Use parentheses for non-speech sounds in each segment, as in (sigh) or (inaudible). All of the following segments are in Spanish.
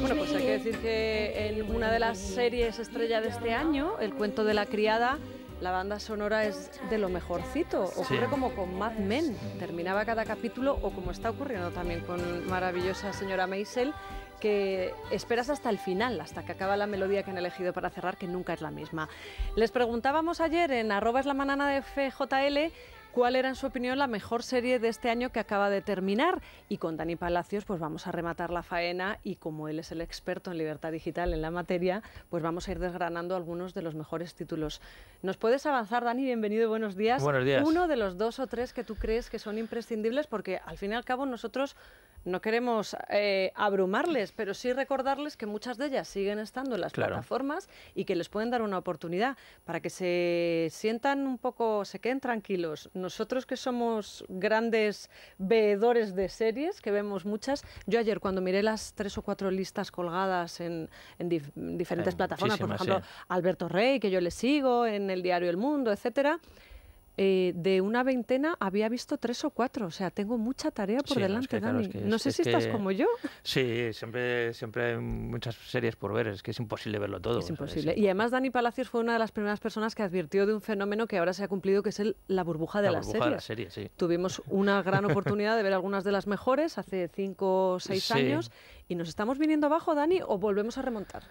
Bueno, pues hay que decir que en una de las series estrella de este año, El cuento de la criada, la banda sonora es de lo mejorcito. Ocurre como con Mad Men, terminaba cada capítulo o como está ocurriendo también con maravillosa señora Maisel, que esperas hasta el final, hasta que acaba la melodía que han elegido para cerrar, que nunca es la misma. Les preguntábamos ayer en arroba la manana de FJL cuál era en su opinión la mejor serie de este año que acaba de terminar. Y con Dani Palacios pues vamos a rematar la faena y como él es el experto en libertad digital en la materia, pues vamos a ir desgranando algunos de los mejores títulos. ¿Nos puedes avanzar, Dani? Bienvenido, buenos días. Buenos días. Uno de los dos o tres que tú crees que son imprescindibles porque al fin y al cabo nosotros no queremos eh, abrumarles, pero sí recordarles que muchas de ellas siguen estando en las plataformas y que les pueden dar una oportunidad para que se sientan un poco, se queden tranquilos nosotros que somos grandes veedores de series, que vemos muchas, yo ayer cuando miré las tres o cuatro listas colgadas en, diferentes plataformas, por ejemplo, Alberto Rey, que yo le sigo, en el diario El Mundo, etcétera, eh, de una veintena había visto tres o cuatro. O sea, tengo mucha tarea por delante, Dani. no sé si estás como yo. Sí, siempre, siempre hay muchas series por ver. Es que es imposible verlo todo. Es imposible. Y además Dani Palacios fue una de las primeras personas que advirtió de un fenómeno que ahora se ha cumplido, que es la burbuja de la las serie, Tuvimos una gran oportunidad de ver algunas de las mejores hace cinco o seis años y nos estamos viniendo abajo, Dani, o volvemos a remontar.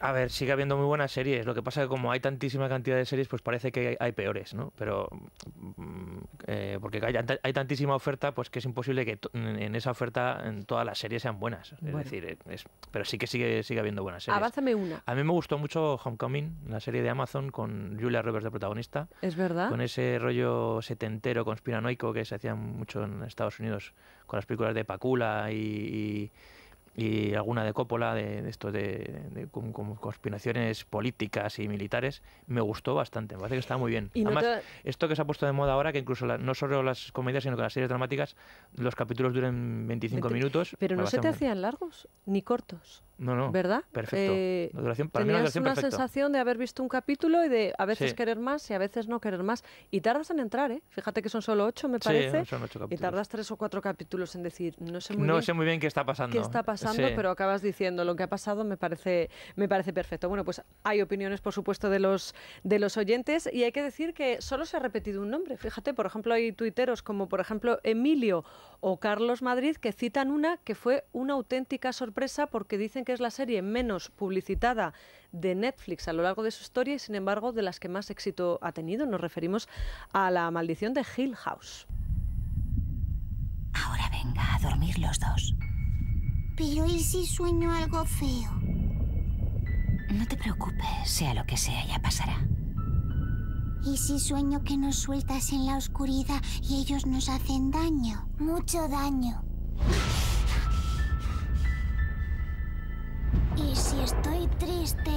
A ver, sigue habiendo muy buenas series. Lo que pasa es que como hay tantísima cantidad de series, pues parece que hay, peores, ¿no? Pero mm, eh, porque hay, tantísima oferta, pues que es imposible que en esa oferta en todas las series sean buenas. Es decir, eh, es, pero sí que sigue, sigue habiendo buenas series. Avázame una. A mí me gustó mucho Homecoming, la serie de Amazon con Julia Roberts de protagonista. Es verdad. Con ese rollo setentero conspiranoico que se hacía mucho en Estados Unidos con las películas de Pacula y y alguna de Coppola, de, esto de, conspiraciones políticas y militares, me gustó bastante, me parece que está muy bien. Además, esto que se ha puesto de moda ahora, que incluso no solo las comedias, sino que las series dramáticas, los capítulos duran 25 minutos. Pero no se te hacían largos ni cortos. No, no. ¿Verdad? Perfecto. Eh, tenías una sensación de haber visto un capítulo y de a veces querer más y a veces no querer más. Y tardas en entrar, ¿eh? Fíjate que son solo ocho, me parece. Y tardas tres o cuatro capítulos en decir, no sé muy bien. qué está pasando. Qué está pasando, pero acabas diciendo lo que ha pasado, me parece, me parece perfecto. Bueno, pues hay opiniones, por supuesto, de los, de los oyentes y hay que decir que solo se ha repetido un nombre. Fíjate, por ejemplo, hay tuiteros como, por ejemplo, Emilio o Carlos Madrid que citan una que fue una auténtica sorpresa porque dicen que es la serie menos publicitada de Netflix a lo largo de su historia y sin embargo de las que más éxito ha tenido. Nos referimos a La maldición de Hill House. Ahora venga a dormir los dos. Pero ¿y si sueño algo feo? No te preocupes, sea lo que sea, ya pasará. ¿Y si sueño que nos sueltas en la oscuridad y ellos nos hacen daño? Mucho daño. triste.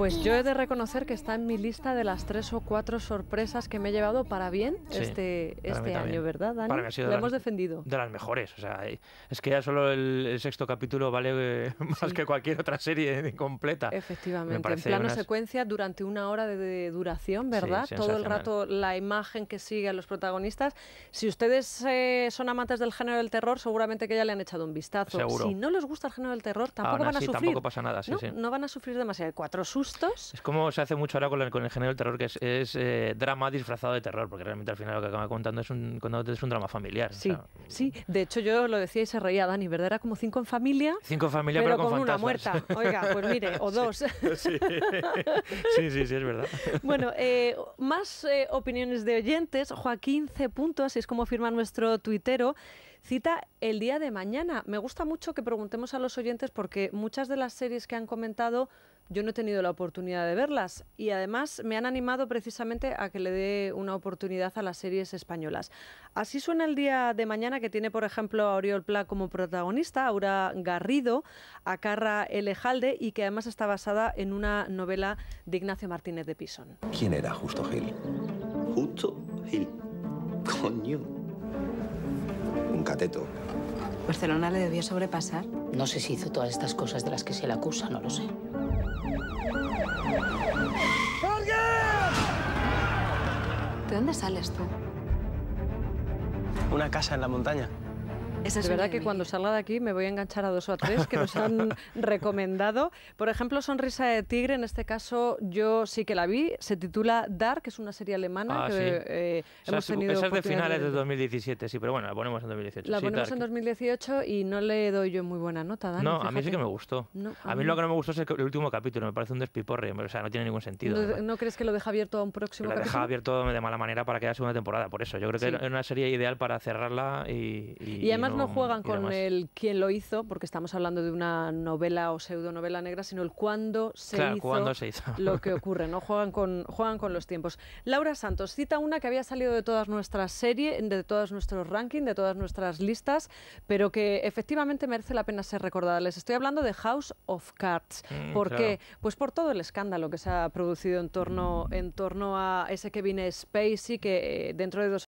Pues yo he de reconocer que está en mi lista de las tres o cuatro sorpresas que me he llevado para bien este, este año, ¿verdad, Dani? Para hemos defendido. De las mejores. O sea, eh, es que ya solo el, sexto capítulo vale eh, (laughs) más que cualquier otra serie completa. Efectivamente. En plano secuencia, durante una hora de, duración, ¿verdad? Todo el rato la imagen que sigue a los protagonistas. Si ustedes eh, son amantes del género del terror, seguramente que ya le han echado un vistazo. Seguro. Si no les gusta el género del terror, tampoco van a sufrir. pasa nada, no van a sufrir demasiado. Cuatro sus es como se hace mucho ahora con, el, género del terror, que es, eh, drama disfrazado de terror, porque realmente al final lo que acaba contando es un, drama familiar. Sí, sí. De hecho, yo lo decía y se reía Dani, ¿verdad? Era como cinco en familia. Cinco en familia, pero, con, una muerta. Oiga, pues mire, o (laughs) dos. (laughs) Sí, sí, sí, es verdad. (laughs) Bueno, eh, más eh, opiniones de oyentes. Joaquín C. así es como firma nuestro tuitero cita el día de mañana. Me gusta mucho que preguntemos a los oyentes porque muchas de las series que han comentado yo no he tenido la oportunidad de verlas y además me han animado precisamente a que le dé una oportunidad a las series españolas. Así suena el día de mañana que tiene, por ejemplo, a Oriol Pla como protagonista, Aura Garrido, a Carra Elejalde y que además está basada en una novela de Ignacio Martínez de Pison. ¿Quién era Justo Gil? Justo Gil. Coño. Un cateto. Barcelona le debió sobrepasar. No sé si hizo todas estas cosas de las que se le acusa, no lo sé. ¿De dónde sales tú? Una casa en la montaña es verdad que cuando salga de aquí me voy a enganchar a dos o tres que nos han (laughs) recomendado. Por ejemplo, Sonrisa de Tigre, en este caso yo sí que la vi, se titula Dark, que es una serie alemana ah, que eh, hemos tenido... Esa de finales de 2017, sí, pero bueno, la ponemos en 2018. La ponemos en 2018 y no le doy yo muy buena nota, Dani, No, a mí sí que me gustó. a, mí, lo que no me gustó es el, último capítulo, me parece un despiporre, o sea, no tiene ningún sentido. ¿No, crees que lo deja abierto a un próximo capítulo? Lo deja abierto de mala manera para que haya segunda temporada, por eso. Yo creo que es una serie ideal para cerrarla y no juegan con el quién lo hizo, porque estamos hablando de una novela o pseudonovela negra, sino el cuándo se, hizo, lo que (laughs) ocurre, ¿no? Juegan con, juegan con los tiempos. Laura Santos cita una que había salido de todas nuestras series, de todos nuestros rankings, de todas nuestras listas, pero que efectivamente merece la pena ser recordada. Les estoy hablando de House of Cards. porque, mm, ¿Por qué? Pues por todo el escándalo que se ha producido en torno, en torno a ese Kevin Spacey, que eh, dentro de dos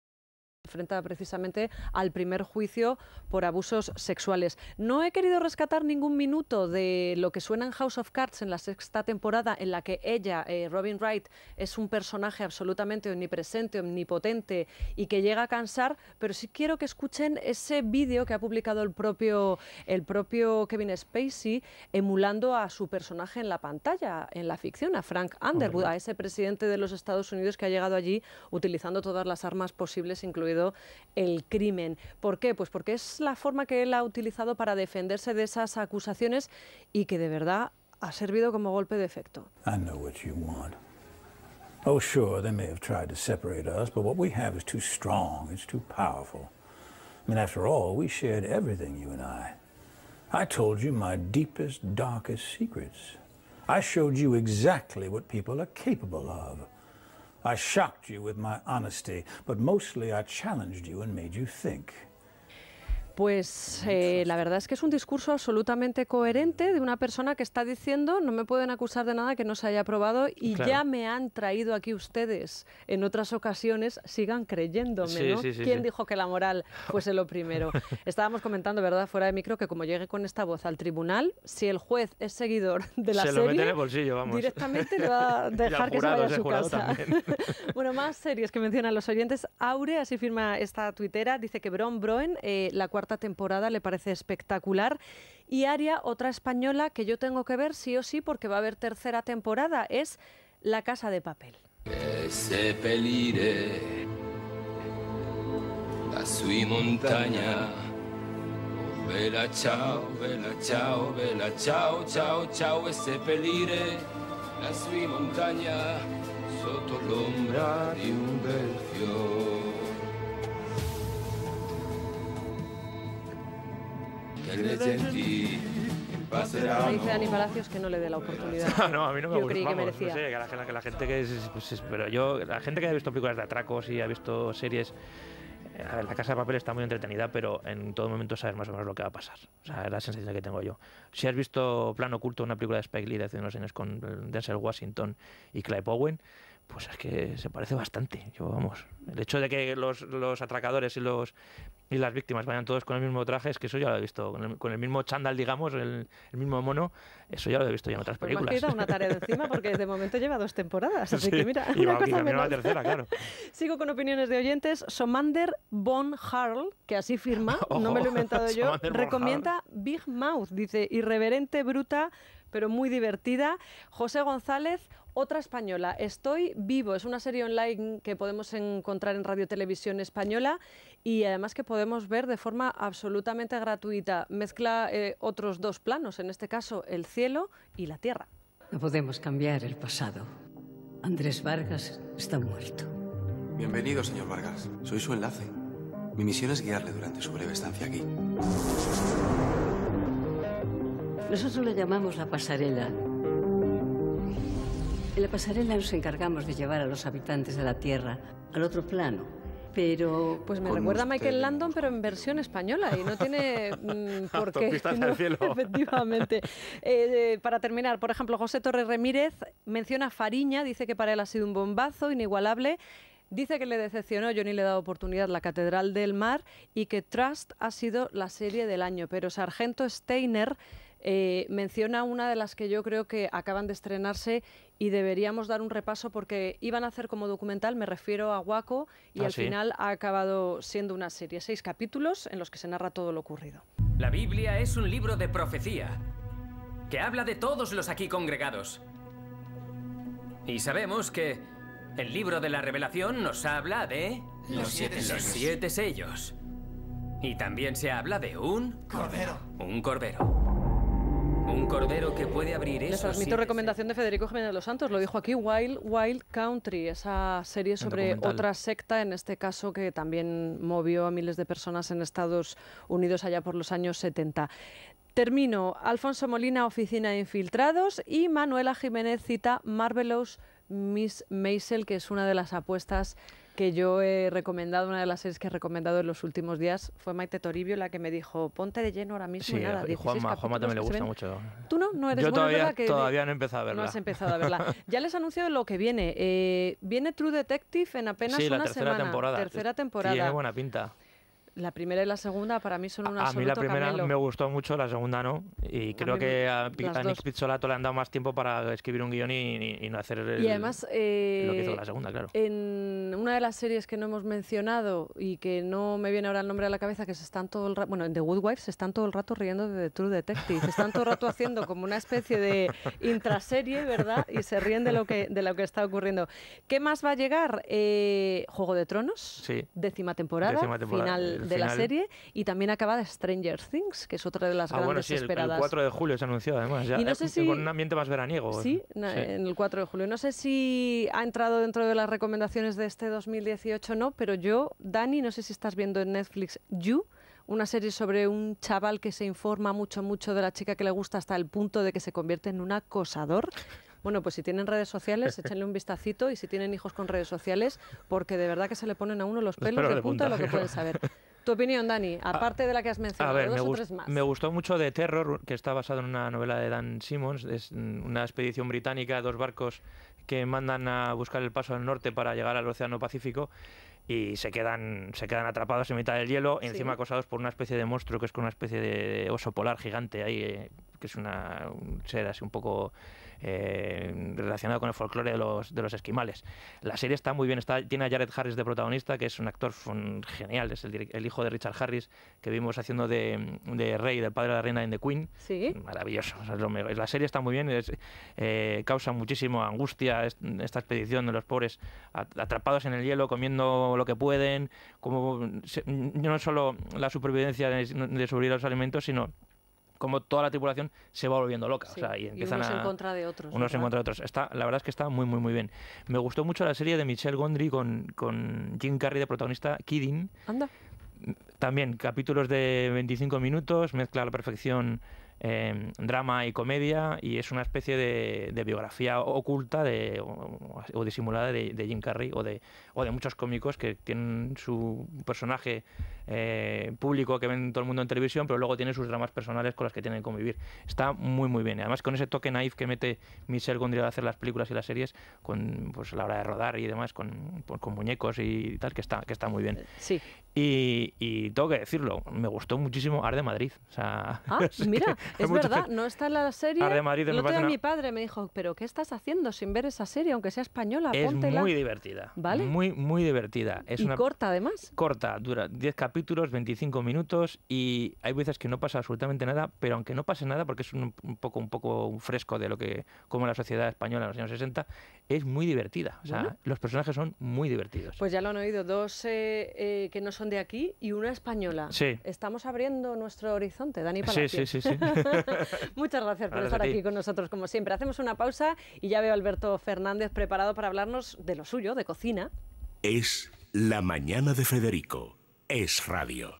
enfrenta precisamente al primer juicio por abusos sexuales. No he querido rescatar ningún minuto de lo que suena en House of Cards en la sexta temporada, en la que ella, eh, Robin Wright, es un personaje absolutamente omnipresente, omnipotente y que llega a cansar, pero sí quiero que escuchen ese vídeo que ha publicado el propio, el propio Kevin Spacey emulando a su personaje en la pantalla, en la ficción, a Frank Underwood, a ese presidente de los Estados Unidos que ha llegado allí utilizando todas las armas posibles, incluido el crimen. ¿Por qué? Pues porque es la forma que él ha utilizado para defenderse de esas acusaciones y que de verdad ha servido como golpe de efecto. I know what you want. Oh, sure, they may have tried to separate us, but what we have is too strong, it's too powerful. I mean, after all, we shared everything, you and I. I told you my deepest, darkest secrets. I showed you exactly what people are capable of. I shocked you with my honesty, but mostly I challenged you and made you think. Pues eh, la verdad es que es un discurso absolutamente coherente de una persona que está diciendo no me pueden acusar de nada que no se haya aprobado y ya me han traído aquí ustedes en otras ocasiones, sigan creyéndome, ¿no? ¿Quién dijo que la moral fuese lo primero? (laughs) Estábamos comentando, ¿verdad? Fuera de micro, que como llegue con esta voz al tribunal, si el juez es seguidor de la se lo el bolsillo, vamos. directamente le va a (laughs) dejar que se vaya a su casa. (laughs) bueno, más series que mencionan los oyentes. Aure, así firma esta tuitera, dice que Bron Broen, eh, la cuarta cuarta temporada, le parece espectacular. Y Aria, otra española que yo tengo que ver sí o sí porque va a haber tercera temporada, es La Casa de Papel. Sepeliré la sui montaña. Vela chao, vela chao, vela chao, chao, chao, ese pelire, la sui montaña, sotto l'ombra di un bel fiore. Dani Palacios que no le dé la oportunidad. (laughs) no, a mí no me Creí que que la, gente que pues Pero yo, la gente que ha visto películas de atracos y ha visto series. Eh, la casa de papel está muy entretenida, pero en todo momento sabes más o menos lo que va a pasar. O sea, es la sensación que tengo yo. Si has visto Plano Oculto, una película de Spike Lee de hace unos años con eh, Denzel Washington y Clive Owen, pues es que se parece bastante. Yo, vamos, el hecho de que los, los atracadores y los y las víctimas vayan todos con el mismo traje, es que eso ya lo he visto, con el, mismo chándal, digamos, el, mismo mono, eso ya lo he visto en otras pues películas. me una tarea encima porque de momento lleva dos temporadas, así que mira, y una cosa La tercera, claro. (laughs) Sigo con opiniones de oyentes. Somander Von Harl, que así firma, (laughs) no me lo he oh, inventado yo, recomienda Big Mouth, dice, irreverente, bruta, pero muy divertida. José González, otra española, Estoy Vivo, es una serie online que podemos encontrar en Radio Televisión Española y además que podemos ver de forma absolutamente gratuita. Mezcla eh, otros dos planos, en este caso el cielo y la tierra. No podemos cambiar el pasado. Andrés Vargas está muerto. Bienvenido, señor Vargas. Soy su enlace. Mi misión es guiarle durante su breve estancia aquí. Nosotros lo llamamos la pasarela en la pasarela nos encargamos de llevar a los habitantes de la Tierra al otro plano. Pero pues me recuerda a Michael Landon, pero en versión española y no tiene mm, (laughs) por qué. cielo. (laughs) Efectivamente. Eh, para terminar, por ejemplo, José Torres Remírez menciona Fariña, dice que para él ha sido un bombazo inigualable. Dice que le decepcionó, yo ni le he dado oportunidad, la Catedral del Mar y que Trust ha sido la serie del año. Pero Sargento Steiner eh, menciona una de las que yo creo que acaban de estrenarse y deberíamos dar un repaso porque iban a hacer como documental, me refiero a Waco, y ah, al final ha acabado siendo una serie, seis capítulos en los que se narra todo lo ocurrido. La Biblia es un libro de profecía que habla de todos los aquí congregados. Y sabemos que el libro de la revelación nos habla de... Los siete sellos. Y también se habla de un... Cordero. Un cordero. Un cordero que puede abrir eso. Les transmito ¿eh? recomendación de Federico Jiménez de los Santos, lo dijo aquí, Wild Wild Country, esa serie sobre otra secta, en este caso que también movió a miles de personas en Estados Unidos allá por los años 70. Termino, Alfonso Molina, Oficina de Infiltrados y Manuela Jiménez cita Marvelous Miss Maisel, que es una de las apuestas que yo he recomendado, una de las series que he recomendado en los últimos días, fue Maite Toribio la que me dijo, ponte de lleno ahora mismo. y nada, Juanma, Juanma también le gusta mucho. Tú no, no eres buena, todavía, que todavía no he empezado a verla. No has empezado a verla. (laughs) ya les anuncio lo que viene. Eh, viene True Detective en apenas una la tercera Temporada. Tercera temporada. Tiene buena pinta. La primera y la segunda para mí son una A mí la primera me gustó mucho, la segunda no. Y creo que a, Nick Pizzolato le han dado más tiempo para escribir un guión y, no hacer y además, lo que eh, hizo la segunda, claro. En una de las series que no hemos mencionado y que no me viene ahora el nombre a la cabeza, que se están todo el rato, bueno, en The Good se están todo el rato riendo de The True Detective. Se están todo el rato haciendo como una especie de intraserie, ¿verdad? Y se ríen de lo que, de lo que está ocurriendo. ¿Qué más va a llegar? Eh, Juego de Tronos, sí. décima temporada, décima temporada de la serie y también de Stranger Things, que es otra de las ah, grandes bueno, sí, esperadas. El, 4 de julio se anunció además, ya, eh, con un ambiente más veraniego. Sí, eh, en el 4 de julio. No sé si ha entrado dentro de las recomendaciones de este 2018 o no, pero yo, Dani, no sé si estás viendo en Netflix You una serie sobre un chaval que se informa mucho, mucho de la chica que le gusta hasta el punto de que se convierte en un acosador. Bueno, pues si tienen redes sociales, (laughs) échenle un vistacito y si tienen hijos con redes sociales, porque de verdad que se le ponen a uno los pelos de punta, lo que (laughs) pueden saber. Tu opinión, Dani, aparte de la que has mencionado, dos me o tres más. Me gustó mucho de Terror, que está basado en una novela de Dan Simmons, es una expedición británica, dos barcos que mandan a buscar el paso al norte para llegar al Océano Pacífico y se quedan, se quedan atrapados en mitad del hielo, encima acosados por una especie de monstruo que es con una especie de oso polar gigante ahí, eh, que es una ser así un poco eh, relacionado con el folclore de los, esquimales. La serie está muy bien, tiene a Jared Harris de protagonista, que es un actor genial, es el, hijo de Richard Harris, que vimos haciendo de, de Rey, del padre de la reina en The Queen. ¿Sí? Maravilloso. la serie está muy bien, eh, causa muchísima angustia esta expedición de los pobres atrapados en el hielo, comiendo lo que pueden, como no solo la supervivencia de, de sobrevivir a los alimentos, sino como toda la tripulación se va volviendo loca. y empiezan unos en contra de otros. Unos en contra de otros. Está, la verdad es que está muy, muy, muy bien. Me gustó mucho la serie de Michelle Gondry con, Jim Carrey de protagonista, Kidding. Anda. También capítulos de 25 minutos, mezcla a la perfección em, drama y comedia y es una especie de, biografía oculta de, o, disimulada de, de Jim Carrey o de, o de muchos cómicos que tienen su personaje eh, público que ven todo el mundo en televisión, pero luego tiene sus dramas personales con las que tienen que convivir. Está muy, muy bien. Además, con ese toque naif que mete Michel Gondry al hacer las películas y las series, con pues, la hora de rodar y demás, pues, con, muñecos y tal, que está, que está muy bien. Eh, sí. Y, tengo que decirlo, me gustó muchísimo de Madrid. ah, (laughs) mira, es verdad, no está en la serie. de Madrid no una... mi padre me dijo, pero ¿qué estás haciendo sin ver esa serie, aunque sea española? Es muy divertida. ¿Vale? Muy, muy divertida. Es y una... corta además. Corta, dura 10 capítulos 25 minutos y hay veces que no pasa absolutamente nada, pero aunque no pase nada, porque es un, un poco un fresco de lo que como la sociedad española en los años 60, es muy divertida. los personajes son muy divertidos. Pues ya lo han oído, dos eh, eh, que no son de aquí y una española. Estamos abriendo nuestro horizonte, Dani Palacios. Sí, sí, sí. (laughs) Muchas gracias por estar aquí con nosotros, como siempre. Hacemos una pausa y ya veo a Alberto Fernández preparado para hablarnos de lo suyo, de cocina. Es la mañana de Federico es radio.